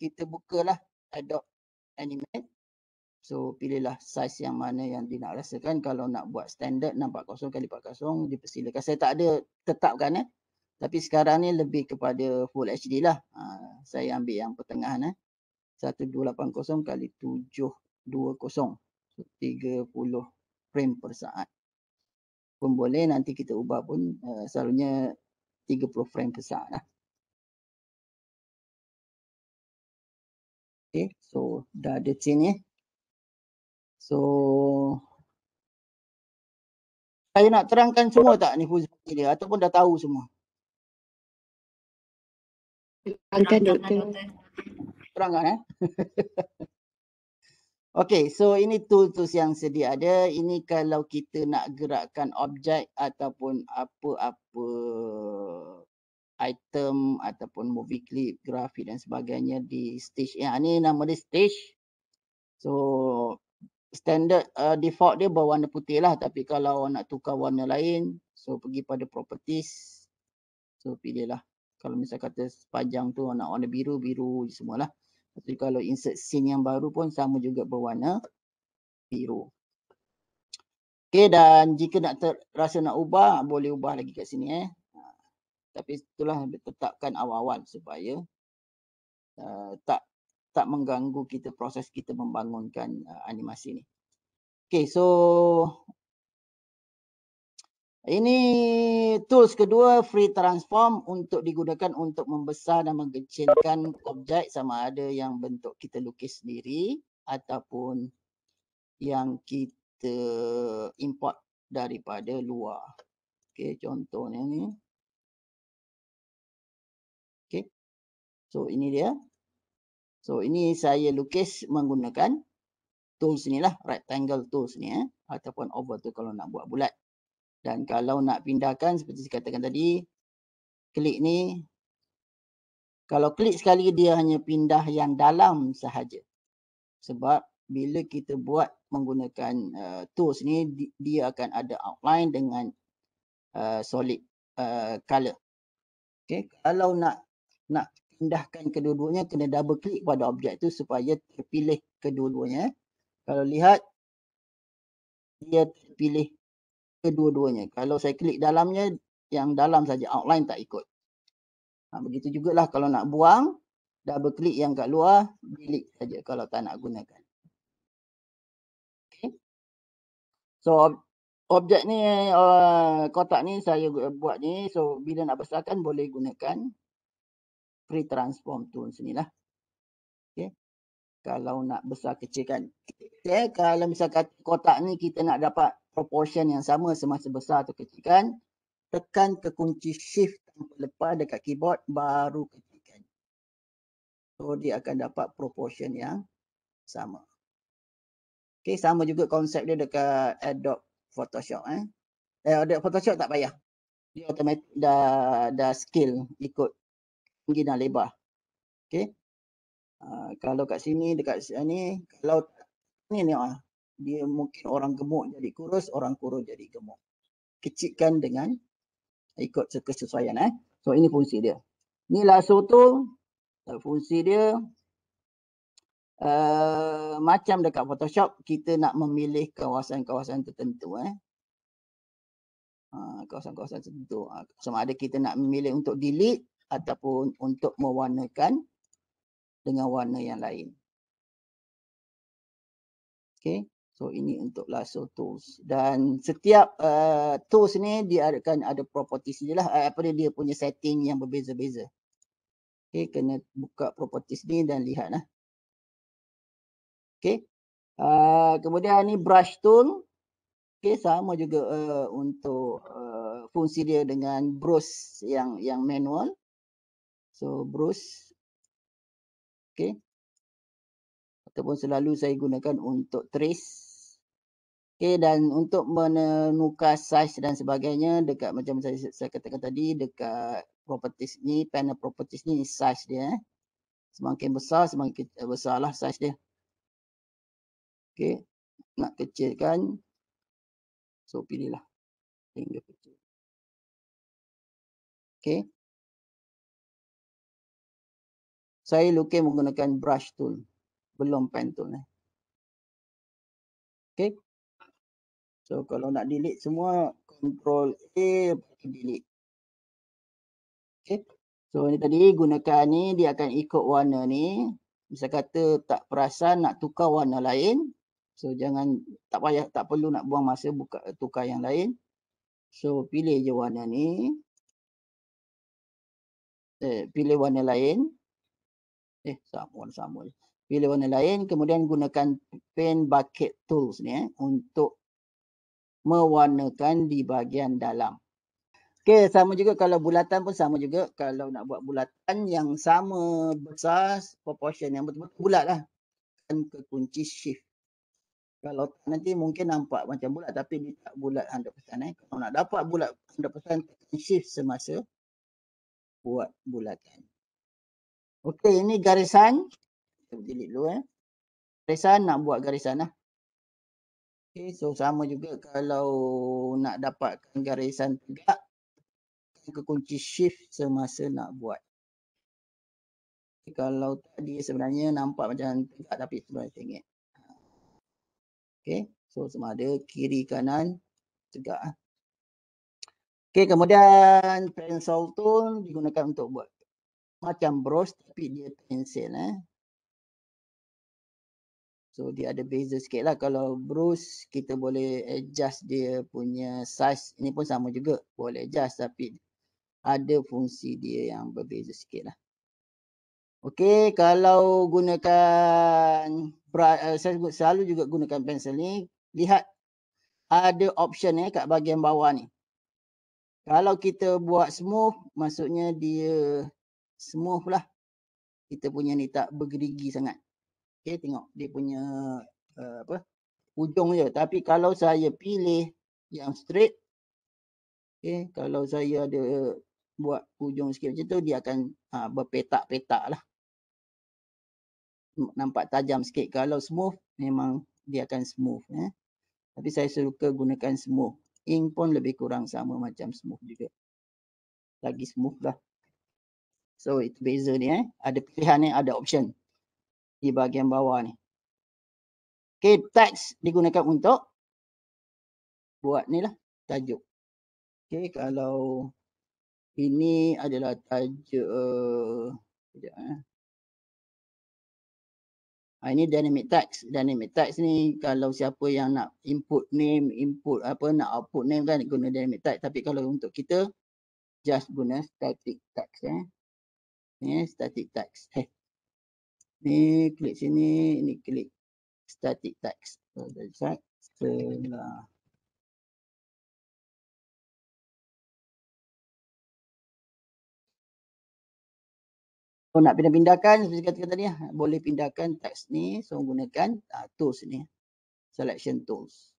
kita bukalah adopt animate. So pilihlah size yang mana yang dia nak rasakan. Kalau nak buat standard 640 kali 40 dipersilakan. Saya tak ada tetapkan eh. Tapi sekarang ni lebih kepada full HD lah. Ha, saya ambil yang pertengahan eh. 1280 kali 720. So 30 frame per saat. Pun boleh nanti kita ubah pun uh, selalunya 30 frame per saat lah. Okay, so dah ada chain eh. So saya nak terangkan semua tak ni Fuzi dia ataupun dah tahu semua? Terangkan doktor. Terangkan eh. Okay, so ini tools-tools yang sedia ada. Ini kalau kita nak gerakkan objek ataupun apa-apa item ataupun movie clip, grafik dan sebagainya di stage. Yang ini nama dia stage. So standard uh, default dia berwarna putih lah tapi kalau nak tukar warna lain so pergi pada properties. So pilih lah. Kalau misal kata sepanjang tu nak warna biru, biru semualah. Tapi kalau insert scene yang baru pun sama juga berwarna biru. Okay dan jika nak rasa nak ubah boleh ubah lagi kat sini eh. Tapi itulah ditetapkan awal-awal supaya uh, tak tak mengganggu kita proses kita membangunkan uh, animasi ni. Okay, so ini tools kedua free transform untuk digunakan untuk membesar dan mengecilkan objek sama ada yang bentuk kita lukis sendiri ataupun yang kita import daripada luar. Okay, contohnya ni. So ini dia. So ini saya lukis menggunakan tools ni lah. Rectangle tools ni eh. Ataupun oval tu kalau nak buat bulat. Dan kalau nak pindahkan seperti saya katakan tadi. Klik ni. Kalau klik sekali dia hanya pindah yang dalam sahaja. Sebab bila kita buat menggunakan uh, tools ni. Dia akan ada outline dengan uh, solid uh, color. Okay. Kalau nak nak rendahkan kedua-duanya kena double click pada objek tu supaya terpilih kedua-duanya. Eh. Kalau lihat dia terpilih kedua-duanya. Kalau saya klik dalamnya yang dalam saja outline tak ikut. Ha, begitu jugalah kalau nak buang double click yang kat luar delete saja kalau tak nak gunakan. Okay. So objek ni uh, kotak ni saya buat ni so bila nak besarkan boleh gunakan free transform tu sinilah. Okey. Kalau nak besar kecilkan. Okay. Kalau misalkan kotak ni kita nak dapat proportion yang sama semasa besar atau kecilkan, tekan ke kunci shift tanpa lepas dekat keyboard baru kecilkan. So dia akan dapat proportion yang sama. Okay, sama juga konsep dia dekat Adobe Photoshop eh. eh Adobe Photoshop tak payah. Dia automatik dah dah skill ikut tinggi dan lebar. Okey. Uh, kalau kat sini dekat sini ah, kalau ni ni ah dia mungkin orang gemuk jadi kurus, orang kurus jadi gemuk. Kecikkan dengan ikut kesesuaian eh. So ini fungsi dia. Ni lasso tu fungsi dia uh, macam dekat Photoshop kita nak memilih kawasan-kawasan tertentu eh. Uh, kawasan-kawasan tertentu. Uh, sama ada kita nak memilih untuk delete ataupun untuk mewarnakan dengan warna yang lain. Okay. So ini untuk lasso tools dan setiap uh, tools ni dia akan ada properties dia lah uh, apa dia, dia punya setting yang berbeza-beza. Okay kena buka properties ni dan lihat lah. Okay uh, kemudian ni brush tool. Okay sama juga uh, untuk uh, fungsi dia dengan brush yang yang manual. So Bruce. Okay. Ataupun selalu saya gunakan untuk trace. Okay dan untuk menukar size dan sebagainya dekat macam saya, saya katakan tadi dekat properties ni panel properties ni size dia. Eh. Semakin besar semakin eh, besarlah size dia. Okay. Nak kecilkan. So pilihlah. Tinggal kecil. Okay. saya lukis menggunakan brush tool belum pen tool ni eh. Okay? so kalau nak delete semua control A pergi delete Okay? so ni tadi gunakan ni dia akan ikut warna ni bisa kata tak perasan nak tukar warna lain so jangan tak payah tak perlu nak buang masa buka tukar yang lain so pilih je warna ni eh pilih warna lain Eh, sama sama je. Pilih warna lain, kemudian gunakan paint bucket tools ni eh, untuk mewarnakan di bahagian dalam. Okay, sama juga kalau bulatan pun sama juga. Kalau nak buat bulatan yang sama besar, proportion yang betul-betul bulat lah. Kan ke kunci shift. Kalau nanti mungkin nampak macam bulat tapi dia tak bulat 100% eh. Kalau nak dapat bulat 100% shift semasa buat bulatan. Okey, ini garisan. Kita delete dulu eh. Garisan nak buat garisan lah. Okey, so sama juga kalau nak dapatkan garisan tegak. Ke kunci shift semasa nak buat. Okay, kalau tadi sebenarnya nampak macam tegak tapi sebenarnya tengok. Okey, so sama ada kiri kanan tegak. Ah. Okey, kemudian pencil tool digunakan untuk buat macam bros tapi dia pensil eh. So dia ada beza sikit lah kalau bros kita boleh adjust dia punya size ni pun sama juga boleh adjust tapi ada fungsi dia yang berbeza sikit lah. Okay kalau gunakan eh, saya selalu juga gunakan pensel ni lihat ada option eh kat bahagian bawah ni. Kalau kita buat smooth maksudnya dia semua pula kita punya ni tak bergerigi sangat. Okay, tengok dia punya uh, apa hujung je tapi kalau saya pilih yang straight Okay, kalau saya ada buat hujung sikit macam tu dia akan uh, berpetak-petak lah. Nampak tajam sikit kalau smooth memang dia akan smooth eh. Tapi saya suka gunakan smooth. Ink pun lebih kurang sama macam smooth juga. Lagi smooth lah. So itu beza ni eh. Ada pilihan ni, ada option di bahagian bawah ni. Okay, text digunakan untuk buat ni lah tajuk. Okay, kalau ini adalah tajuk. Uh, sekejap, eh. Ha, ini dynamic text. Dynamic text ni kalau siapa yang nak input name, input apa, nak output name kan guna dynamic text. Tapi kalau untuk kita, just guna static text. Eh ya static text. Eh. Hey. Ni klik sini, ni klik static text. So, ah, dah check. Sila. So, nak pindah-pindahkan seperti kata tadi, ah, boleh pindahkan text ni. So, gunakan uh, tools ni. Eh. Selection tools.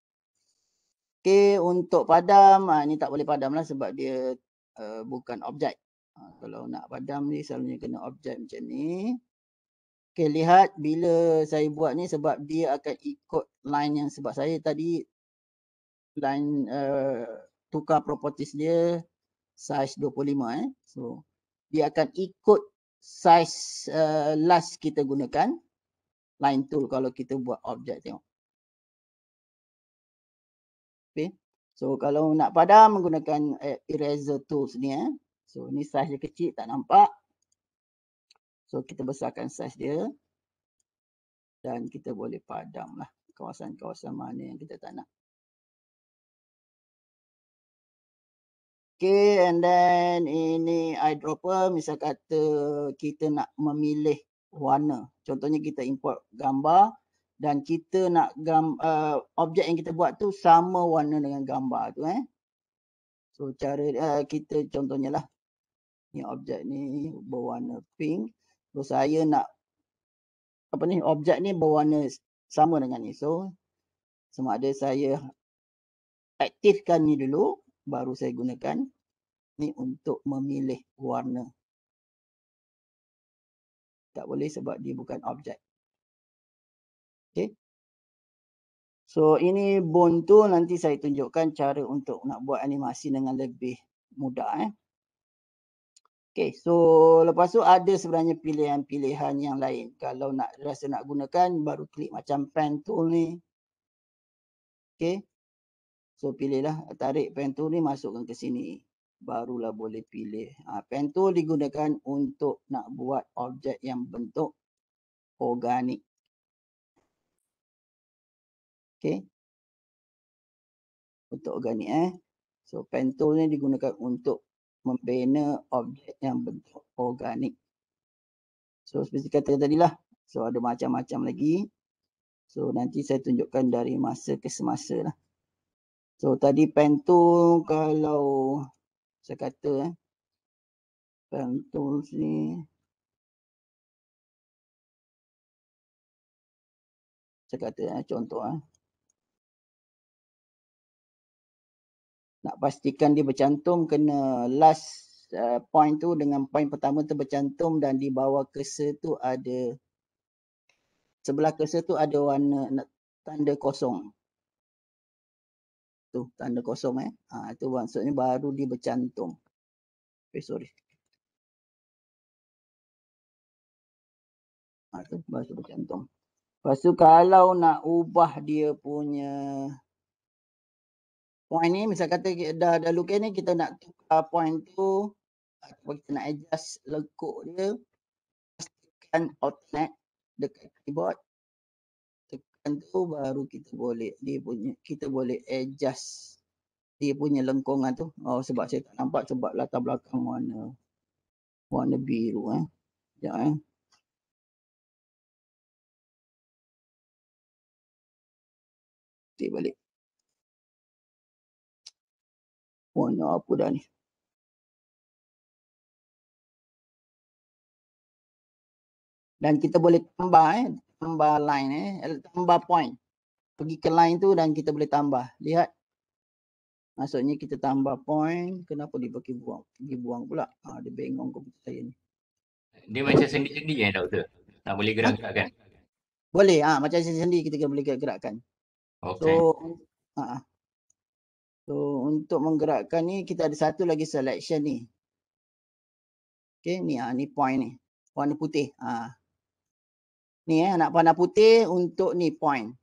Okay, untuk padam, uh, ni tak boleh padamlah sebab dia uh, bukan objek. Ha, kalau nak padam ni selalunya kena objek macam ni. Okay, lihat bila saya buat ni sebab dia akan ikut line yang sebab saya tadi line uh, tukar properties dia size 25 eh. So, dia akan ikut size uh, last kita gunakan line tool kalau kita buat objek tengok. Okay. So, kalau nak padam menggunakan eh, eraser tools ni eh. So ni saiz dia kecil tak nampak. So kita besarkan saiz dia. Dan kita boleh padam lah kawasan-kawasan mana yang kita tak nak. Okay and then ini eyedropper misal kata kita nak memilih warna. Contohnya kita import gambar dan kita nak gam, uh, objek yang kita buat tu sama warna dengan gambar tu eh. So cara uh, kita contohnya lah ni objek ni berwarna pink so saya nak apa ni objek ni berwarna sama dengan ni so sama ada saya aktifkan ni dulu baru saya gunakan ni untuk memilih warna tak boleh sebab dia bukan objek okey so ini bone tu nanti saya tunjukkan cara untuk nak buat animasi dengan lebih mudah eh Okay, so lepas tu ada sebenarnya pilihan-pilihan yang lain. Kalau nak rasa nak gunakan, baru klik macam pen tool ni. Okay. So, pilihlah. Tarik pen tool ni, masukkan ke sini. Barulah boleh pilih. Ha, pen tool digunakan untuk nak buat objek yang bentuk organik. Okay. Untuk organik eh. So, pen tool ni digunakan untuk membina objek yang bentuk organik. So seperti kata tadi lah. So ada macam-macam lagi. So nanti saya tunjukkan dari masa ke semasa lah. So tadi pen tu kalau saya kata eh. Pen tools ni. Saya kata eh, contoh eh. nak pastikan dia bercantum kena last uh, point tu dengan point pertama tu bercantum dan di bawah cursor tu ada sebelah kese tu ada warna nak, tanda kosong tu tanda kosong eh ha, itu maksudnya baru dia bercantum okay, eh, sorry ha, tu baru bercantum Lepas tu kalau nak ubah dia punya point ni misal kata dah dah lukis ni kita nak tukar point tu ataupun kita nak adjust lekuk dia pastikan outlet dekat keyboard tekan tu baru kita boleh dia punya kita boleh adjust dia punya lengkungan tu oh sebab saya tak nampak sebab latar belakang warna warna biru eh jap eh balik punya apa dah ni. Dan kita boleh tambah eh. Tambah line eh, eh. Tambah point. Pergi ke line tu dan kita boleh tambah. Lihat. Maksudnya kita tambah point. Kenapa dia pergi buang? Pergi buang pula. Ha, dia bengong komputer saya ni. Dia macam sendi-sendi kan doktor? Tak boleh ha? gerak-gerakkan? Boleh. Ha, macam sendi-sendi kita boleh gerak-gerakkan. Okay. So, ha, ha. So untuk menggerakkan ni kita ada satu lagi selection ni. Okay ni ha, ni point ni. Warna putih. Ha. Ni eh nak warna putih untuk ni point.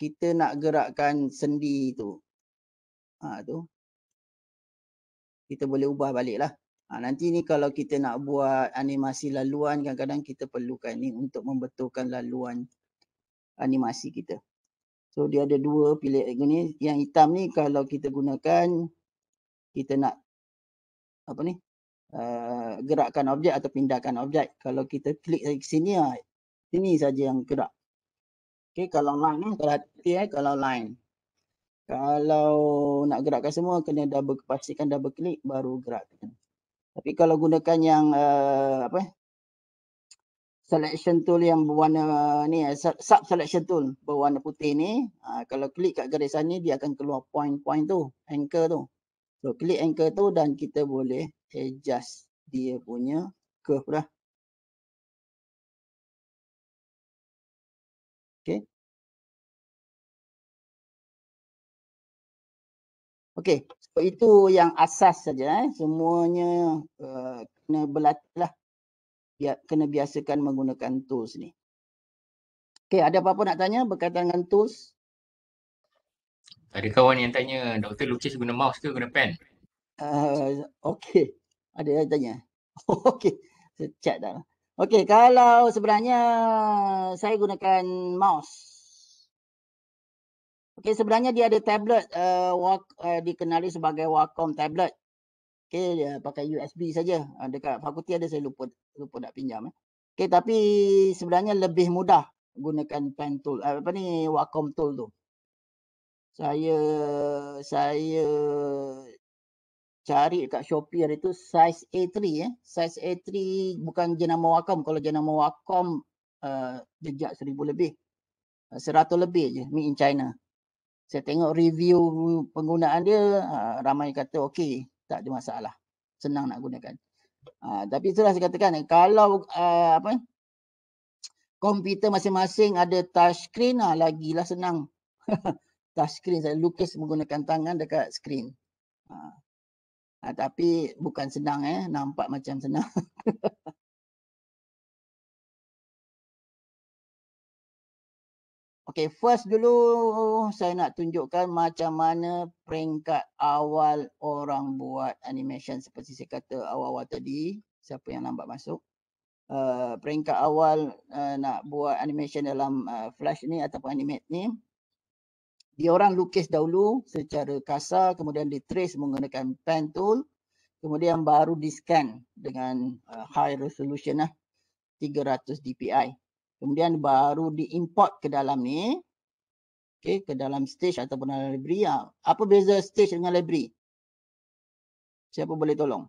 Kita nak gerakkan sendi tu. Ah tu. Kita boleh ubah balik lah. Ha, ah, nanti ni kalau kita nak buat animasi laluan kadang-kadang kita perlukan ni untuk membetulkan laluan animasi kita. So dia ada dua pilih ni. Yang hitam ni kalau kita gunakan kita nak apa ni? Uh, gerakkan objek atau pindahkan objek. Kalau kita klik dari sini ah. Sini saja yang gerak. Okey, kalau line ni kalau hati eh kalau line. Kalau nak gerakkan semua kena double pastikan double klik baru gerakkan. Tapi kalau gunakan yang uh, apa selection tool yang berwarna ni eh, sub selection tool berwarna putih ni ha, kalau klik kat garisan ni dia akan keluar point-point tu anchor tu so klik anchor tu dan kita boleh adjust dia punya curve lah okey okey so itu yang asas saja eh semuanya uh, kena berlatih lah kena biasakan menggunakan tools ni. Okay, ada apa-apa nak tanya berkaitan dengan tools? Ada kawan yang tanya, doktor lukis guna mouse ke guna pen? Uh, eh, okay, ada yang tanya. okay, saya chat dah. Okay, kalau sebenarnya saya gunakan mouse. Okay, sebenarnya dia ada tablet uh, wak, uh, dikenali sebagai Wacom tablet. Okay, dia pakai USB saja. Ah, dekat fakulti ada saya lupa lupa nak pinjam. Eh. Okay, tapi sebenarnya lebih mudah gunakan pen tool. Ah, apa ni, Wacom tool tu. Saya saya cari dekat Shopee hari tu size A3. Eh. Size A3 bukan jenama Wacom. Kalau jenama Wacom, uh, jejak seribu lebih. Seratus uh, lebih je, made in China. Saya tengok review penggunaan dia, ramai kata okey tak ada masalah. Senang nak gunakan. Uh, tapi itulah saya katakan kalau uh, apa komputer masing-masing ada touch screen lah lagilah senang. touch screen saya lukis menggunakan tangan dekat screen. Uh, uh, tapi bukan senang eh nampak macam senang. Okay, first dulu saya nak tunjukkan macam mana peringkat awal orang buat animation seperti saya kata awal-awal tadi. Siapa yang lambat masuk. Uh, peringkat awal uh, nak buat animation dalam uh, flash ni ataupun animate ni. dia orang lukis dahulu secara kasar kemudian ditrace menggunakan pen tool. Kemudian baru di scan dengan uh, high resolution lah. 300 dpi. Kemudian baru diimport ke dalam ni. Okay, ke dalam stage ataupun dalam library. Ya. Apa beza stage dengan library? Siapa boleh tolong?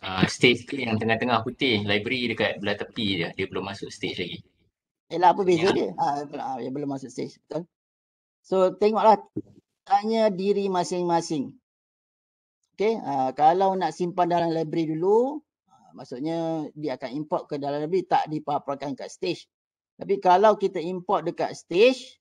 Uh, stage tu yang tengah-tengah putih. Library dekat belah tepi dia. Dia belum masuk stage lagi. Eh lah apa beza yeah. dia? Ha, ah, ah, dia belum masuk stage. Betul? So tengoklah. Tanya diri masing-masing. Okay. Uh, kalau nak simpan dalam library dulu maksudnya dia akan import ke dalam negeri tak dipaparkan kat stage. Tapi kalau kita import dekat stage,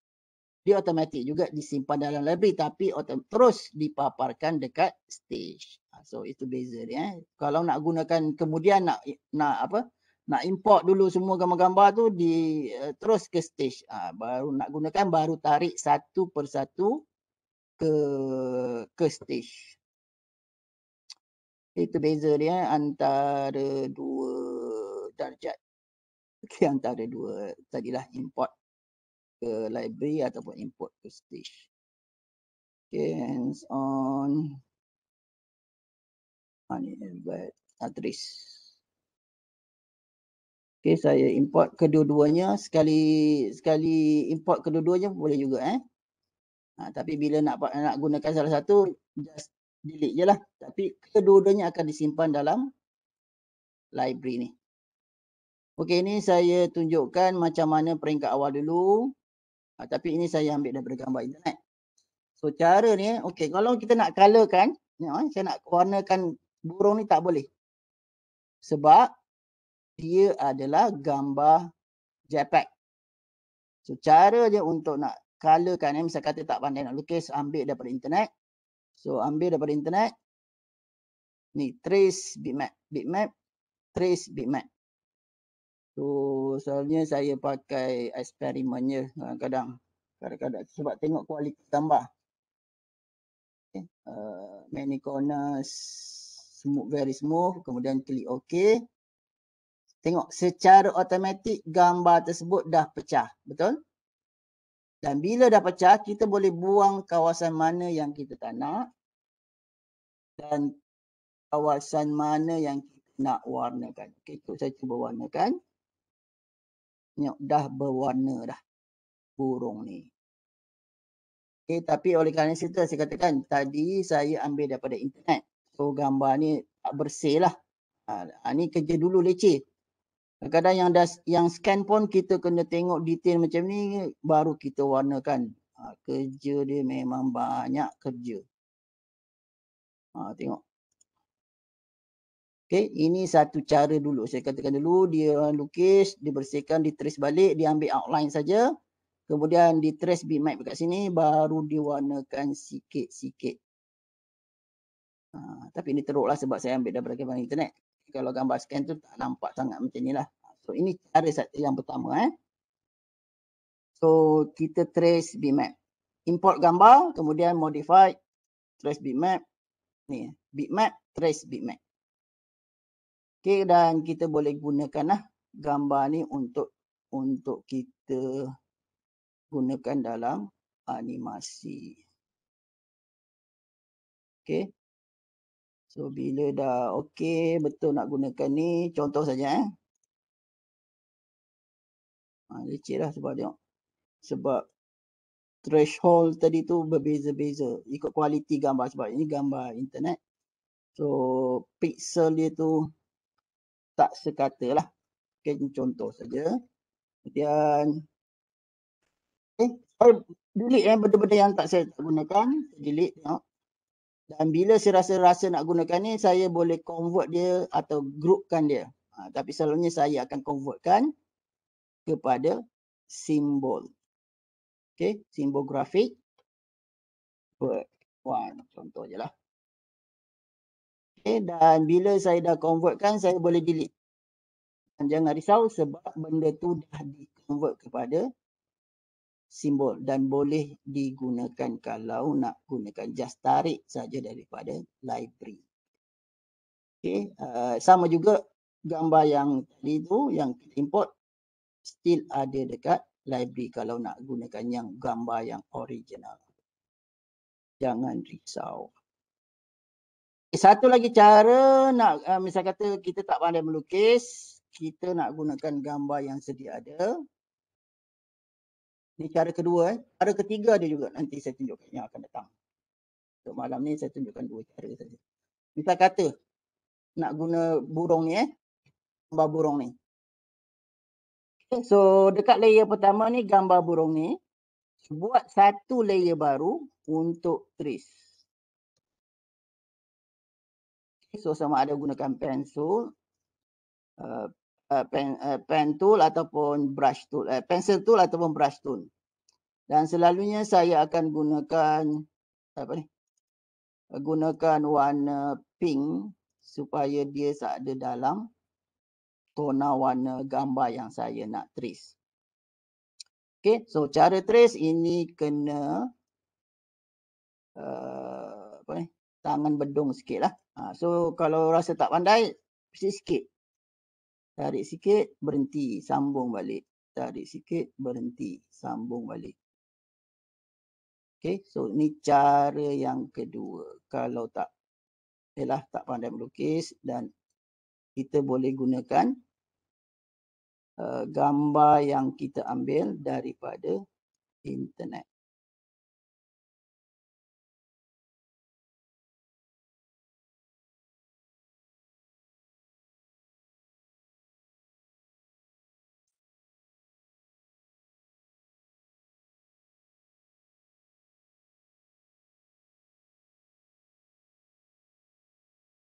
dia automatik juga disimpan dalam negeri tapi terus dipaparkan dekat stage. Ha, so itu beza dia. Eh. Kalau nak gunakan kemudian nak nak apa? Nak import dulu semua gambar-gambar tu di uh, terus ke stage. Ha, baru nak gunakan baru tarik satu persatu ke ke stage. Itu beza dia eh, antara dua darjat. Okay, antara dua tadilah import ke library ataupun import ke stage. Okay, hands on. Ha, ni address. Okay, saya import kedua-duanya. Sekali sekali import kedua-duanya boleh juga eh. Ha, tapi bila nak nak gunakan salah satu, just delete je lah. Tapi kedua-duanya akan disimpan dalam library ni. Okey, ini saya tunjukkan macam mana peringkat awal dulu. Ha, tapi ini saya ambil daripada gambar internet. So, cara ni, okey, kalau kita nak colorkan, kan, ha, saya nak warnakan burung ni tak boleh. Sebab dia adalah gambar JPEG. So, cara je untuk nak colorkan, ya, misalkan kata tak pandai nak lukis, ambil daripada internet. So ambil daripada internet. Ni trace bitmap. Bitmap. Trace bitmap. So soalnya saya pakai eksperimen je kadang-kadang. Kadang-kadang sebab tengok kualiti tambah. Okay. Eh, uh, many corners smooth, very smooth. Kemudian klik OK. Tengok secara automatik gambar tersebut dah pecah. Betul? Dan bila dah pecah, kita boleh buang kawasan mana yang kita tak nak dan kawasan mana yang kita nak warnakan. Okey, itu saya cuba warnakan. Ni dah berwarna dah burung ni. Okay, tapi oleh kerana situ saya katakan tadi saya ambil daripada internet. So gambar ni tak bersih lah. Ha, ha ni kerja dulu leceh. Kadang-kadang yang yang scan pun kita kena tengok detail macam ni baru kita warnakan. Ha, kerja dia memang banyak kerja. Ha, tengok. Okay, ini satu cara dulu. Saya katakan dulu dia lukis, dibersihkan, ditrace balik, diambil outline saja. Kemudian ditrace bitmap dekat sini baru diwarnakan sikit-sikit. Ha, tapi ini teruklah sebab saya ambil daripada internet kalau gambar scan tu tak nampak sangat macam ni lah. So ini cara satu yang pertama eh. So kita trace bitmap. Import gambar kemudian modify trace bitmap. Ni bitmap trace bitmap. Okay dan kita boleh gunakan lah gambar ni untuk untuk kita gunakan dalam animasi. Okay So bila dah okey betul nak gunakan ni contoh saja eh. Ha, licik lah sebab tengok. Sebab threshold tadi tu berbeza-beza ikut kualiti gambar sebab ini gambar internet. So pixel dia tu tak sekata lah. Okay, ini contoh saja. Kemudian eh saya delete eh benda-benda yang tak saya tak gunakan. Saya delete tengok. Dan bila saya rasa-rasa nak gunakan ni, saya boleh convert dia atau groupkan dia. Ha, tapi selalunya saya akan convertkan kepada simbol. Okay, simbol grafik. Word. One, contoh je lah. Okay, dan bila saya dah convertkan, saya boleh delete. jangan risau sebab benda tu dah di-convert kepada simbol dan boleh digunakan kalau nak gunakan just tarik saja daripada library. Okay, uh, sama juga gambar yang tadi tu yang import still ada dekat library kalau nak gunakan yang gambar yang original. Jangan risau. Okay, eh, satu lagi cara nak uh, misal kita tak pandai melukis, kita nak gunakan gambar yang sedia ada. Ini cara kedua. Eh. Cara ketiga ada juga nanti saya tunjukkan yang akan datang. Untuk malam ni saya tunjukkan dua cara saja. Kita kata nak guna burung ni eh. Gambar burung ni. Okay, so dekat layer pertama ni gambar burung ni. Buat satu layer baru untuk tris. so sama ada gunakan pencil. Uh, Eh, pen, uh, pen tool ataupun brush tool, uh, eh, pencil tool ataupun brush tool. Dan selalunya saya akan gunakan apa ni? Gunakan warna pink supaya dia tak ada dalam tona warna gambar yang saya nak trace. Okay, so cara trace ini kena uh, apa ni? tangan bedung sikit lah. Ha, so kalau rasa tak pandai, sikit-sikit. Tarik sikit, berhenti, sambung balik. Tarik sikit, berhenti, sambung balik. Okay, so ini cara yang kedua. Kalau tak, ialah tak pandai melukis dan kita boleh gunakan uh, gambar yang kita ambil daripada internet.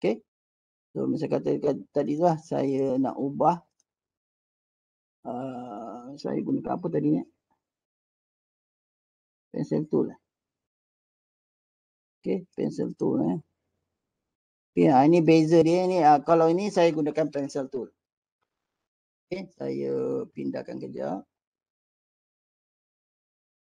Okay. So macam kata tadi lah saya nak ubah. Uh, saya gunakan apa tadi ni? Pencil tool lah. Okay. Pencil tool eh. Okay. Ha, eh. ah, ini beza dia ni. Ha, kalau ini saya gunakan pencil tool. Okay. Saya pindahkan kerja.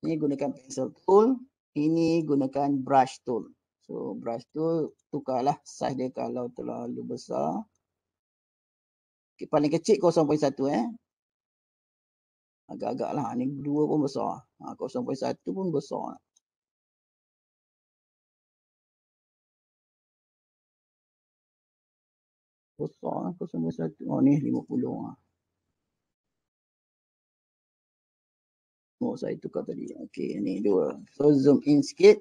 Ini gunakan pencil tool. Ini gunakan brush tool. So brush tu tukarlah size dia kalau terlalu besar. Okay, paling kecil 0.1 eh. Agak-agak lah. Ni 2 pun besar. 0.1 ha, pun besar. Besar lah 0.1. Oh ni 50 lah. Ha. Oh saya tukar tadi. Okay ni 2. So zoom in sikit.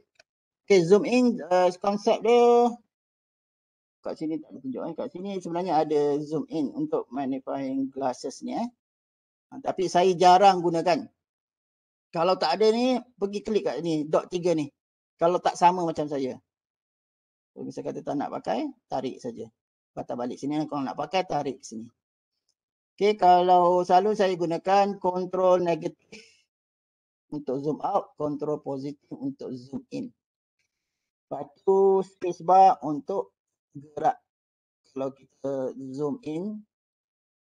Okay, zoom in uh, konsep dia kat sini tak tunjuk eh. Kat sini sebenarnya ada zoom in untuk magnifying glasses ni eh. Ha, tapi saya jarang gunakan. Kalau tak ada ni, pergi klik kat ni, dot tiga ni. Kalau tak sama macam saya. Kalau saya kata tak nak pakai, tarik saja. Patah balik sini, kalau nak pakai, tarik sini. Okay, kalau selalu saya gunakan control negatif untuk zoom out, control positif untuk zoom in. Lepas space bar untuk gerak. Kalau kita zoom in,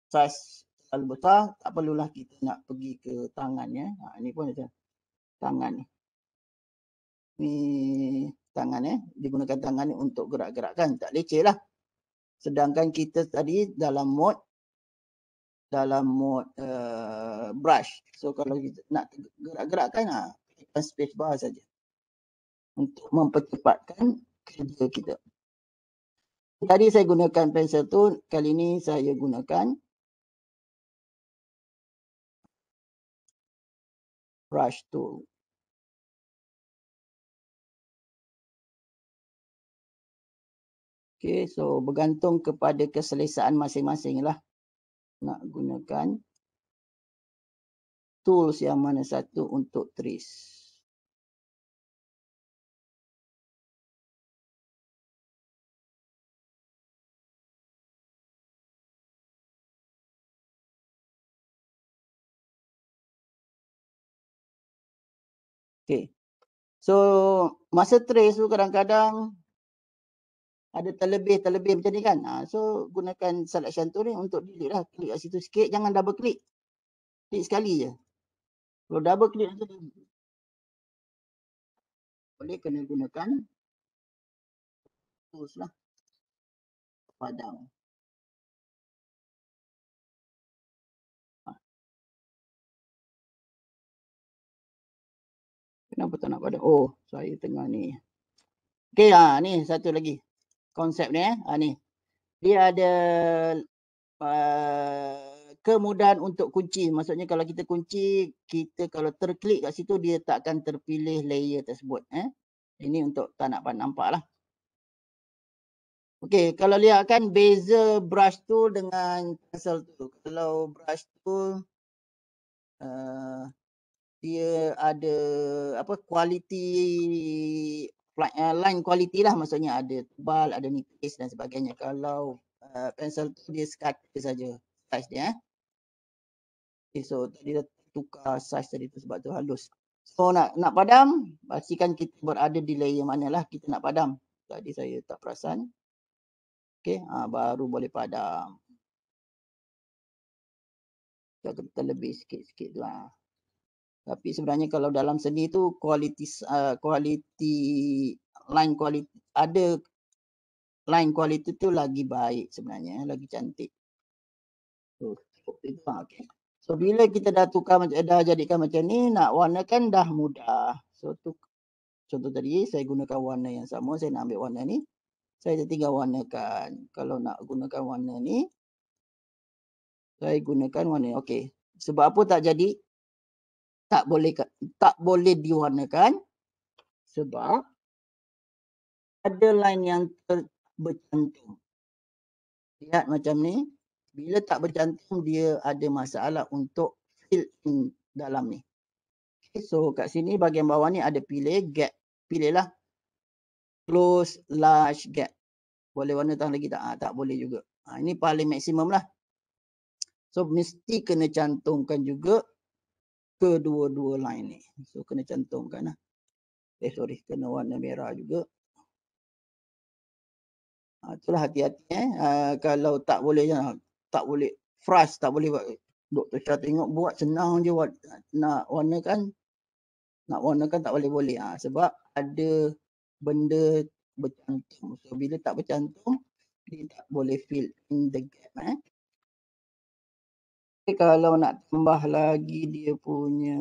size terlalu besar, tak perlulah kita nak pergi ke tangannya. Ha, ini pun macam tangan ni. Ni tangan eh. Digunakan tangan ni untuk gerak-gerakkan. Tak leceh lah. Sedangkan kita tadi dalam mode dalam mode uh, brush. So kalau kita nak gerak-gerakkan, ha, space bar saja untuk mempercepatkan kerja kita. Tadi saya gunakan pensel tu, kali ini saya gunakan brush tool. Okay, so bergantung kepada keselesaan masing-masing lah nak gunakan tools yang mana satu untuk trace. Okay. So masa trace tu kadang-kadang ada terlebih-terlebih macam ni kan. Ha, so gunakan selection tu ni untuk delete lah. Klik kat situ sikit. Jangan double click. Klik sekali je. Kalau double click nanti boleh kena gunakan tools lah. Padang. Kenapa tak nak pada? Oh, saya tengah ni. Okay, ha, ah, ni satu lagi konsep ni. Eh. Ha, ni. Dia ada uh, kemudahan untuk kunci. Maksudnya kalau kita kunci, kita kalau terklik kat situ, dia tak akan terpilih layer tersebut. Eh. Ini untuk tak nak nampak lah. Okay, kalau lihat kan beza brush tool dengan pencil tu. Kalau brush tool, uh, dia ada apa kualiti eh, line kualiti lah maksudnya ada tebal, ada nipis dan sebagainya. Kalau uh, eh, pensel tu dia sekat saja size dia. Eh. Okay, so tadi dah tukar size tadi tu sebab tu halus. So nak nak padam, pastikan kita berada di layer lah kita nak padam. Tadi saya tak perasan. Okay, ha, baru boleh padam. Kita lebih sikit-sikit lah tapi sebenarnya kalau dalam seni tu kualiti uh, eh, quality line quality ada line kualiti tu lagi baik sebenarnya lagi cantik tu ah, okay. so bila kita dah tukar macam dah jadikan macam ni nak warna kan dah mudah so tu contoh tadi saya gunakan warna yang sama saya nak ambil warna ni saya tinggal warnakan kalau nak gunakan warna ni saya gunakan warna ni okey sebab apa tak jadi tak boleh tak boleh diwarnakan sebab ada line yang ter, bercantum. Lihat macam ni. Bila tak bercantum dia ada masalah untuk fill in dalam ni. Okay, so kat sini bagian bawah ni ada pilih gap. Pilihlah close large gap. Boleh warna tang lagi tak? Ha, tak boleh juga. Ha, ini paling maksimum lah. So mesti kena cantumkan juga kedua-dua line ni. So kena cantumkan lah. Eh sorry, kena warna merah juga. Ha, itulah hati-hati eh. Ha, kalau tak boleh, ah, tak boleh fresh, tak boleh buat. Doktor Syah tengok buat senang je buat, nak warnakan. Nak warnakan tak boleh-boleh. Ha, sebab ada benda bercantum. So bila tak bercantum, dia tak boleh fill in the gap eh kalau nak tambah lagi dia punya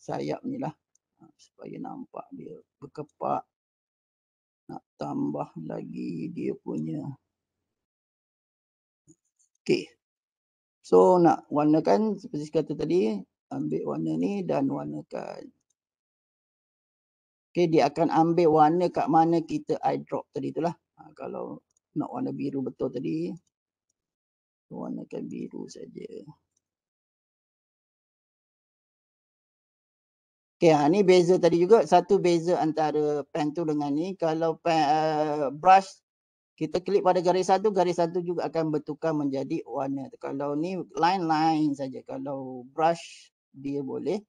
sayap ni lah ah, supaya nampak dia berkepak nak tambah lagi dia punya Okay, so nak warnakan seperti kata tadi ambil warna ni dan warnakan Okay, dia akan ambil warna kat mana kita eye drop tadi itulah ha, ah, kalau nak warna biru betul tadi Warna kan biru saja. Okay, ha, ni beza tadi juga. Satu beza antara pen tu dengan ni. Kalau pen, uh, eh, brush kita klik pada garis satu, garis satu juga akan bertukar menjadi warna. Kalau ni line-line saja. Kalau brush dia boleh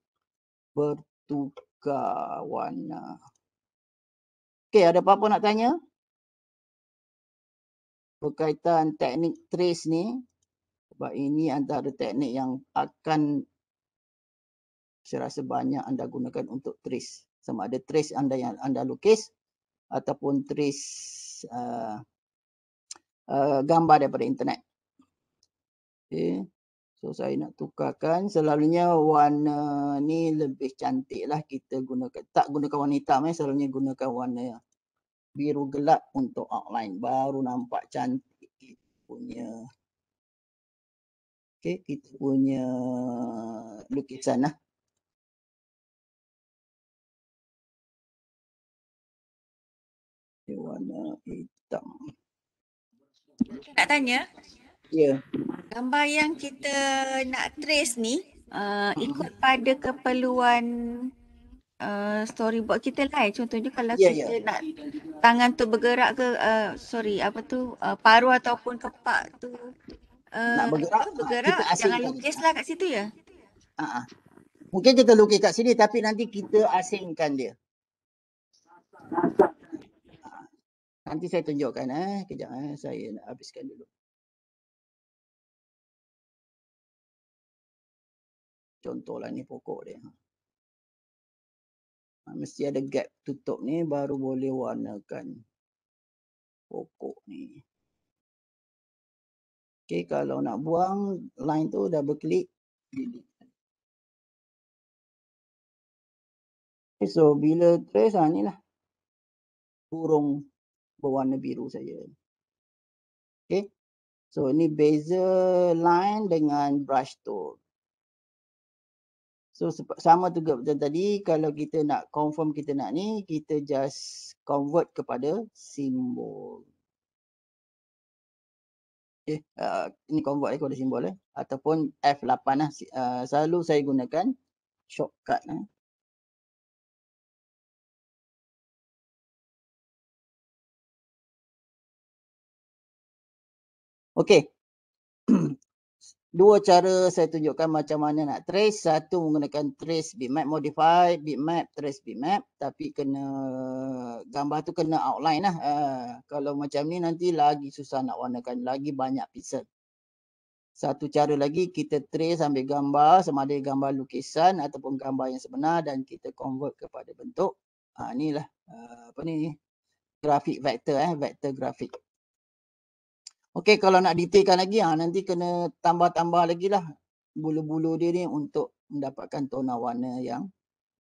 bertukar warna. Okay, ada apa-apa nak tanya? Berkaitan teknik trace ni, sebab ini antara teknik yang akan saya rasa banyak anda gunakan untuk trace. Sama ada trace anda yang anda lukis ataupun trace uh, uh, gambar daripada internet. Okay. So saya nak tukarkan. Selalunya warna ni lebih cantik lah kita gunakan. Tak gunakan warna hitam eh. Selalunya gunakan warna biru gelap untuk outline. Baru nampak cantik punya okay, kita punya lukisan lah. Dia warna hitam. Nak tanya? Ya. Yeah. Gambar yang kita nak trace ni, uh, ikut pada keperluan uh, storyboard kita lah eh. Contohnya kalau yeah, kita yeah. nak tangan tu bergerak ke, uh, sorry, apa tu, uh, paru ataupun kepak tu Eh, nak bergerak, bergerak kita asingkan. Jangan lah kat situ ya. Uh-uh. Mungkin kita lukis kat sini tapi nanti kita asingkan dia. Nanti saya tunjukkan eh. Kejap eh. Saya nak habiskan dulu. Contohlah ni pokok dia. Ha, mesti ada gap tutup ni baru boleh warnakan pokok ni. Okey, kalau nak buang line tu double click. Okay, so bila trace ah lah, kurung berwarna biru saya. Okay, So ini beza line dengan brush tool. So sama juga macam tadi kalau kita nak confirm kita nak ni kita just convert kepada simbol okey uh, ini convert eh kepada simbol eh ataupun F8 lah uh, selalu saya gunakan shortcut eh okey dua cara saya tunjukkan macam mana nak trace satu menggunakan trace bitmap modify bitmap trace bitmap tapi kena gambar tu kena outline lah uh, kalau macam ni nanti lagi susah nak warnakan lagi banyak pixel satu cara lagi kita trace ambil gambar sama ada gambar lukisan ataupun gambar yang sebenar dan kita convert kepada bentuk ha, ah, inilah uh, ah, apa ni grafik vektor eh vektor grafik Okey kalau nak detailkan lagi ha, nanti kena tambah-tambah lagi lah bulu-bulu dia ni untuk mendapatkan tona warna yang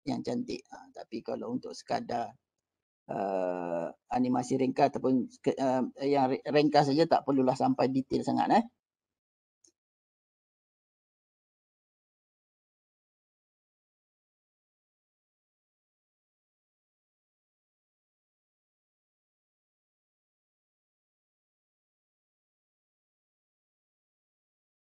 yang cantik. Ha, tapi kalau untuk sekadar uh, animasi ringkas ataupun uh, yang ringkas saja tak perlulah sampai detail sangat eh.